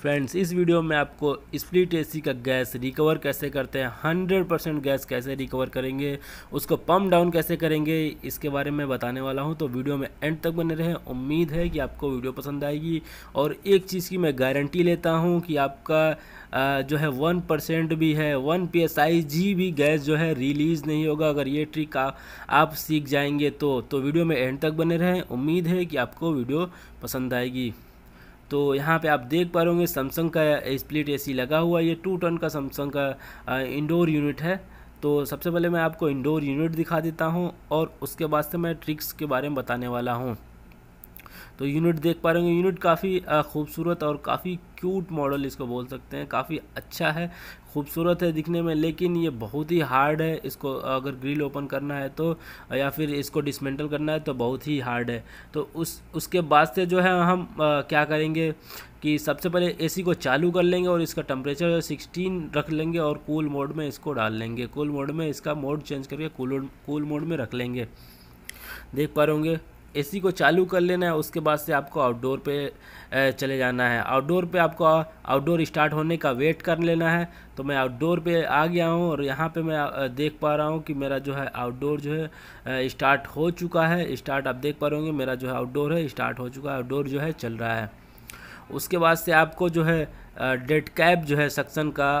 friends इस video में आपको स्प्लिट एसी का गैस रिकवर कैसे करते हैं हंड्रेड परसेंट गैस कैसे रिकवर करेंगे उसको पम्प डाउन कैसे करेंगे इसके बारे में बताने वाला हूं तो वीडियो में एंड तक बने रहें उम्मीद है कि आपको वीडियो पसंद आएगी और एक चीज़ की मैं गारंटी लेता हूँ कि आपका जो है वन परसेंट भी है one P S I G भी गैस जो है रिलीज़ नहीं होगा अगर ये ट्रिक आ, आप सीख जाएंगे तो, तो वीडियो में एंड तक बने रहें उम्मीद है कि आपको वीडियो पसंद आएगी तो यहाँ पे आप देख पा रहे होंगे सैमसंग का स्प्लिट एसी लगा हुआ है ये टू टन का सैमसंग का इंडोर यूनिट है तो सबसे पहले मैं आपको इंडोर यूनिट दिखा देता हूँ और उसके बाद से मैं ट्रिक्स के बारे में बताने वाला हूँ तो यूनिट देख पा रहे होंगे यूनिट काफ़ी खूबसूरत और काफ़ी क्यूट मॉडल इसको बोल सकते हैं काफ़ी अच्छा है खूबसूरत है दिखने में लेकिन ये बहुत ही हार्ड है इसको अगर ग्रिल ओपन करना है तो या फिर इसको डिसमेंटल करना है तो बहुत ही हार्ड है तो उस उसके बाद से जो है हम आ, क्या करेंगे कि सबसे पहले एसी को चालू कर लेंगे और इसका टेम्परेचर 16 रख लेंगे और कूल मोड में इसको डाल लेंगे कूल मोड में इसका मोड चेंज करके कूल कूल मोड में रख लेंगे देख पा रहे होंगे एसी को चालू कर लेना है उसके बाद से आपको आउटडोर पे चले जाना है आउटडोर पे आपको आउटडोर स्टार्ट होने का वेट कर लेना है तो मैं आउटडोर पे आ गया हूँ और यहाँ पे मैं देख पा रहा हूँ कि मेरा जो है आउटडोर जो है स्टार्ट हो चुका है स्टार्ट आप देख पा रहे होंगे मेरा जो है आउटडोर है स्टार्ट हो चुका है आउटडोर जो है चल रहा है उसके बाद से आपको जो है डेड कैप जो है सक्सन का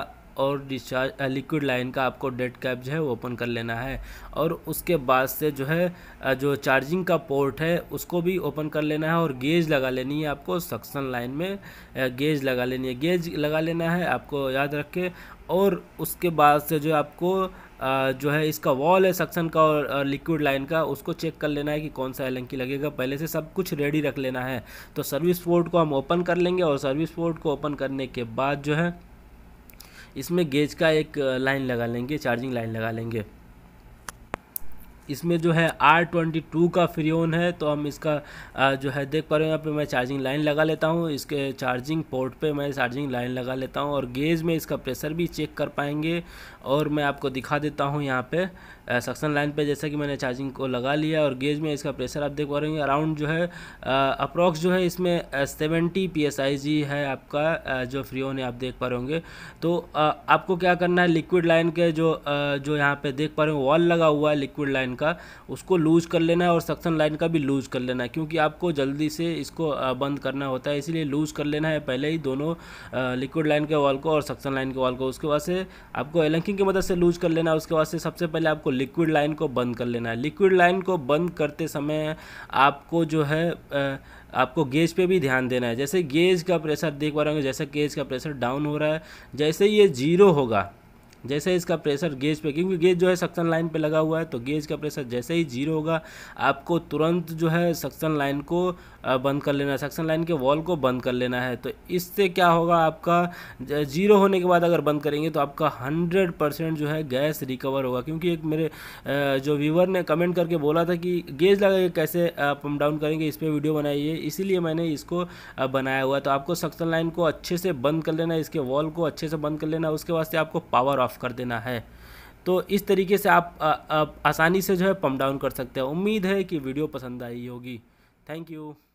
और डिस्चार्ज लिक्विड लाइन का आपको डेड कैप जो है वो ओपन कर लेना है और उसके बाद से जो है जो चार्जिंग का पोर्ट है उसको भी ओपन कर लेना है और गेज लगा लेनी है आपको सक्सन लाइन में गेज लगा लेनी है गेज लगा लेना है आपको याद रख के और उसके बाद से जो आपको जो है इसका वॉल है सक्शन का और लिक्विड लाइन का उसको चेक कर लेना है कि कौन सा एलंकी लगेगा पहले से सब कुछ रेडी रख लेना है तो सर्विस पोर्ट को हम ओपन कर लेंगे और सर्विस पोर्ट को ओपन करने के बाद जो है इसमें गेज का एक लाइन लगा लेंगे चार्जिंग लाइन लगा लेंगे इसमें जो है आर ट्वेंटी टू का फ्रियोन है तो हम इसका जो है देख पा रहे हो यहाँ पे मैं चार्जिंग लाइन लगा लेता हूँ इसके चार्जिंग पोर्ट पे मैं चार्जिंग लाइन लगा लेता हूँ और गेज में इसका प्रेशर भी चेक कर पाएंगे और मैं आपको दिखा देता हूँ यहाँ पे सक्सन लाइन पे जैसा कि मैंने चार्जिंग को लगा लिया और गेज में इसका प्रेशर आप देख पा रहे हैं अराउंड जो है अप्रॉक्स जो है इसमें seventy P S I G है आपका जो फ्री ऑन है आप देख पा रहे होंगे तो आपको क्या करना है लिक्विड लाइन के जो जो यहाँ पर देख पा रहे हो वॉल लगा हुआ है लिक्विड लाइन का उसको लूज़ कर लेना है और सक्सन लाइन का भी लूज़ कर लेना है क्योंकि आपको जल्दी से इसको बंद करना होता है इसीलिए लूज़ कर लेना है पहले ही दोनों लिक्विड लाइन के वॉल को और सक्सन लाइन के वॉल को उसके बाद से आपको एलंकिंग की मदद से लूज़ कर लेना है उसके बाद से सबसे पहले आपको लिक्विड लाइन को बंद कर लेना है लिक्विड लाइन को बंद करते समय आपको जो है आपको गेज पे भी ध्यान देना है जैसे गेज का प्रेशर देख पा रहे होंगे जैसे गेज का प्रेशर डाउन हो रहा है जैसे ये जीरो होगा जैसे इसका प्रेशर गेज पे क्योंकि गेज जो है सक्सन लाइन पे लगा हुआ है तो गेज का प्रेशर जैसे ही जीरो होगा आपको तुरंत जो है सक्सन लाइन को बंद कर लेना है सक्सन लाइन के वॉल को बंद कर लेना है तो इससे क्या होगा आपका जीरो होने के बाद अगर बंद करेंगे तो आपका हंड्रेड परसेंट जो है गैस रिकवर होगा क्योंकि एक मेरे जो व्यूवर ने कमेंट करके बोला था कि गेज लगा कैसे पम्प डाउन करेंगे इस पर वीडियो बनाइए इसीलिए मैंने इसको बनाया हुआ तो आपको सक्सन लाइन को अच्छे से बंद कर लेना इसके वॉल को अच्छे से बंद कर लेना उसके वास्ते आपको पावर ऑफ ऑफ़ कर देना है तो इस तरीके से आप, आ, आप आसानी से जो है पम्प डाउन कर सकते हैं उम्मीद है कि वीडियो पसंद आई होगी थैंक यू